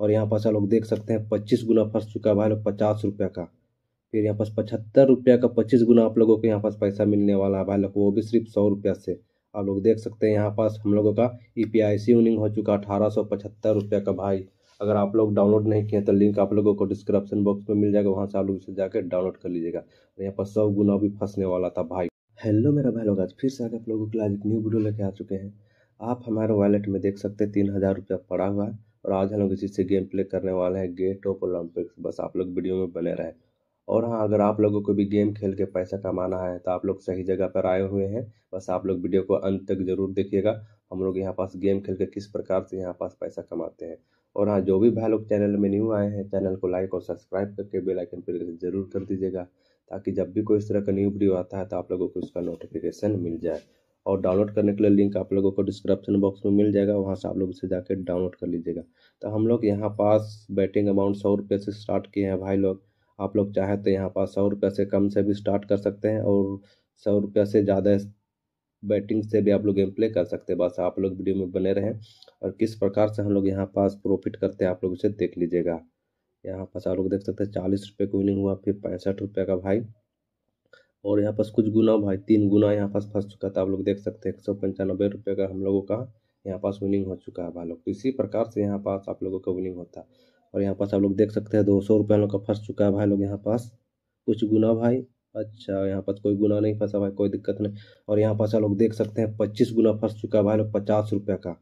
और यहाँ पास आप लोग देख सकते हैं पच्चीस गुना फंस चुका है भाई लोग पचास रुपये का फिर यहाँ पास पचहत्तर रुपया का पच्चीस गुना आप लोगों को यहाँ पास पैसा मिलने वाला है भाई लोग वो भी सिर्फ सौ रुपया से आप लोग देख सकते हैं यहाँ पास हम लोगों का ई पी आई सी उनिंग हो चुका है अठारह सौ पचहत्तर रुपया का भाई अगर आप लोग डाउनलोड नहीं किए तो लिंक आप लोगों को डिस्क्रिप्शन बॉक्स में मिल जाएगा वहाँ से आप लोग इसे जाकर डाउनलोड कर लीजिएगा और यहाँ पर सौ गुना भी फंसने वाला था भाई हेलो मेरा भाई लोग आज फिर से आगे आप लोगों के लिए आज एक न्यू वीडियो लेके आ चुके हैं आप हमारे वॉलेट में देख सकते हैं तीन हज़ार रुपया पड़ा हुआ है और आज हम लोग इसी से गेम प्ले करने वाले हैं गेट ऑफ ओलंपिक्स बस आप लोग वीडियो में बने रहें और हाँ अगर आप लोगों को भी गेम खेल के पैसा कमाना है तो आप लोग सही जगह पर आए हुए हैं बस आप लोग वीडियो को अंत तक ज़रूर देखिएगा हम लोग यहाँ पास गेम खेल के किस प्रकार से यहाँ पास पैसा कमाते हैं और हाँ जो भी भाई लोग चैनल में न्यू आए हैं चैनल को लाइक और सब्सक्राइब करके बेल आइकन पर जरूर कर दीजिएगा ताकि जब भी कोई इस तरह का न्यू वीडियो आता है तो आप लोगों को उसका नोटिफिकेशन मिल जाए और डाउनलोड करने के लिए लिंक आप लोगों को डिस्क्रिप्शन बॉक्स में मिल जाएगा वहाँ से आप लोग इसे जाकर डाउनलोड कर लीजिएगा तो हम लोग यहाँ पास बैटिंग अमाउंट सौ रुपये से स्टार्ट किए हैं भाई लोग आप लोग चाहे तो यहाँ पास सौ रुपये से कम से भी स्टार्ट कर सकते हैं और सौ रुपये से ज़्यादा बैटिंग से भी आप लोग गेम प्ले कर सकते हैं बस आप लोग वीडियो में बने रहें और किस प्रकार से हम लोग यहाँ पास प्रॉफिट करते हैं आप लोग उसे देख लीजिएगा यहाँ पास आप लोग देख सकते हैं चालीस रुपये को विनिंग हुआ फिर पैंसठ रुपये का भाई और यहाँ पास कुछ गुना भाई तीन गुना यहाँ पास फंस चुका था आप लोग देख सकते हैं एक सौ पंचानबे रुपये का हम लोगों का यहाँ पास विनिंग हो चुका है भाई लोग तो इसी प्रकार से यहाँ पास आप लोगों का विनिंग होता है और यहाँ पास आप लोग देख सकते हैं दो सौ रुपये लोग का फंस चुका है भाई लोग यहाँ पास कुछ गुना भाई अच्छा यहाँ पास कोई गुना नहीं फंसा भाई कोई दिक्कत नहीं और यहाँ पास आप लोग देख सकते हैं पच्चीस गुना फंस चुका है भाई लोग पचास रुपये का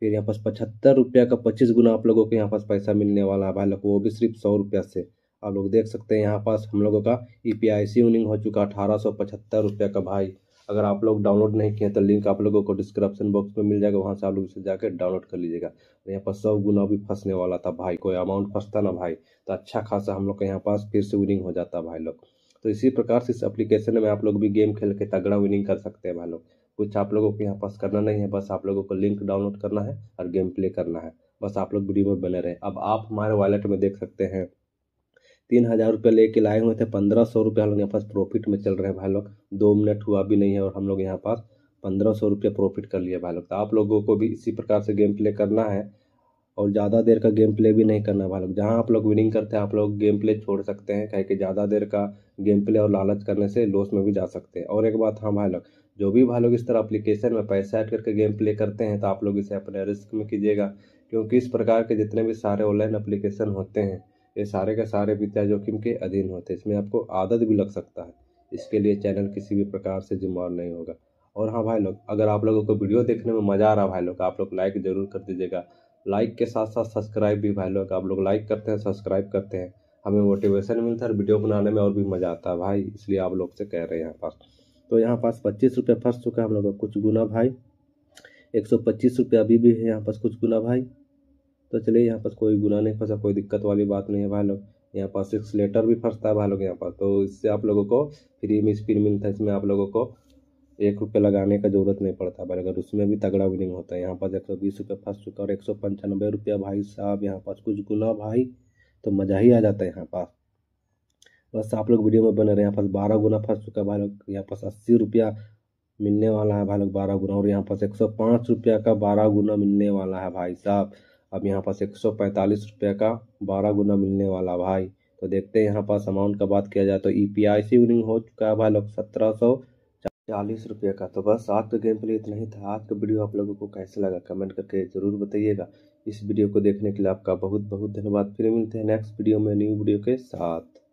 फिर यहाँ पास पचहत्तर रुपया का पच्चीस गुना आप लोगों को यहाँ पास पैसा मिलने वाला है भाई लोग वो भी सिर्फ सौ रुपया से आप लोग देख सकते हैं यहाँ पास हम लोगों का ई पी आई सी उनिंग हो चुका अठारह सौ पचहत्तर रुपये का भाई अगर आप लोग डाउनलोड नहीं किए तो लिंक आप लोगों को डिस्क्रिप्शन बॉक्स में मिल जाएगा वहाँ से आप लोग इसे जाकर डाउनलोड कर लीजिएगा और यहाँ पर सौ गुना भी फंसने वाला था भाई कोई अमाउंट फंसता ना भाई तो अच्छा खासा हम लोग का यहाँ पास फिर से विनिंग हो जाता भाई लोग तो इसी प्रकार से इस एप्लीकेशन में आप लोग भी गेम खेल के तगड़ा विनिंग कर सकते हैं भाई लोग कुछ आप लोगों को यहाँ पास करना नहीं है बस आप लोगों को लिंक डाउनलोड करना है और गेम प्ले करना है बस आप लोग वीडियो में बने रहे अब आप हमारे वॉलेट में देख सकते हैं तीन हज़ार रुपये लेके लाए हुए थे पंद्रह सौ रुपये हम लोग यहाँ पास प्रॉफिट में चल रहे हैं भाई लोग दो मिनट हुआ भी नहीं है और हम लोग यहाँ पास पंद्रह सौ रुपये प्रॉफिट कर लिए भाई लोग तो आप लोगों को भी इसी प्रकार से गेम प्ले करना है और ज़्यादा देर का गेम प्ले भी नहीं करना भाई लोग जहाँ आप लोग विनिंग करते हैं आप लोग गेम प्ले छोड़ सकते हैं कहे कि ज़्यादा देर का गेम प्ले और लालच करने से लॉस में भी जा सकते हैं और एक बात हाँ भाई लोग जो भी भाई लोग इस तरह अप्लीकेशन में पैसा ऐड करके गेम प्ले करते हैं तो आप लोग इसे अपने रिस्क में कीजिएगा क्योंकि इस प्रकार के जितने भी सारे ऑनलाइन अप्लीकेशन होते हैं ये सारे के सारे वित्तीय जोखिम के अधीन होते हैं इसमें आपको आदत भी लग सकता है इसके लिए चैनल किसी भी प्रकार से जिम्मेवार नहीं होगा और हाँ भाई लोग अगर आप लोगों को वीडियो देखने में मज़ा आ रहा भाई लोग आप लोग लाइक ज़रूर कर दीजिएगा लाइक के साथ साथ सब्सक्राइब भी भाई लोग आप लोग लाइक करते हैं सब्सक्राइब करते हैं हमें मोटिवेशन मिलता है वीडियो बनाने में और भी मज़ा आता है भाई इसलिए आप लोग से कह रहे हैं यहाँ पास तो यहाँ पास पच्चीस रुपये फंस चुका है हम लोग का कुछ गुना भाई एक सौ पच्चीस रुपये अभी भी है यहाँ पास कुछ गुना भाई तो चलिए यहाँ पास कोई गुना नहीं फंसा कोई दिक्कत वाली बात नहीं है भाई लोग यहाँ पास सिक्स लेटर भी फंसता है भाई लोग यहाँ पर तो इससे आप लोगों को फ्री में स्पिन मिलता है इसमें आप लोगों को एक रुपये लगाने का ज़रूरत नहीं पड़ता भाई अगर उसमें भी तगड़ा विनिंग होता है यहाँ पास एक सौ बीस रुपये फंस चुका और एक सौ पंचानबे रुपया भाई साहब यहाँ पास कुछ गुना भाई तो मज़ा ही आ जाता है यहाँ पास बस आप लोग वीडियो में बने रहे यहाँ पास बारह गुना फंस चुका है भाई लोग यहाँ पास अस्सी रुपया मिलने वाला है भाई लोग बारह गुना और यहाँ पास एक सौ पाँच रुपया का बारह गुना मिलने वाला है भाई साहब अब यहाँ पास एक सौ पैंतालीस रुपये का बारह गुना मिलने वाला भाई तो देखते हैं यहाँ पास अमाउंट का बात किया जाए तो E P I C winning हो चुका है भाई लोग सत्रह सौ चालीस रुपये का तो बस आज का गेम प्ले इतना ही था आज का वीडियो आप लोगों को कैसे लगा कमेंट करके ज़रूर बताइएगा इस वीडियो को देखने के लिए आपका बहुत बहुत धन्यवाद फिर मिलते हैं नेक्स्ट वीडियो में न्यू वीडियो के साथ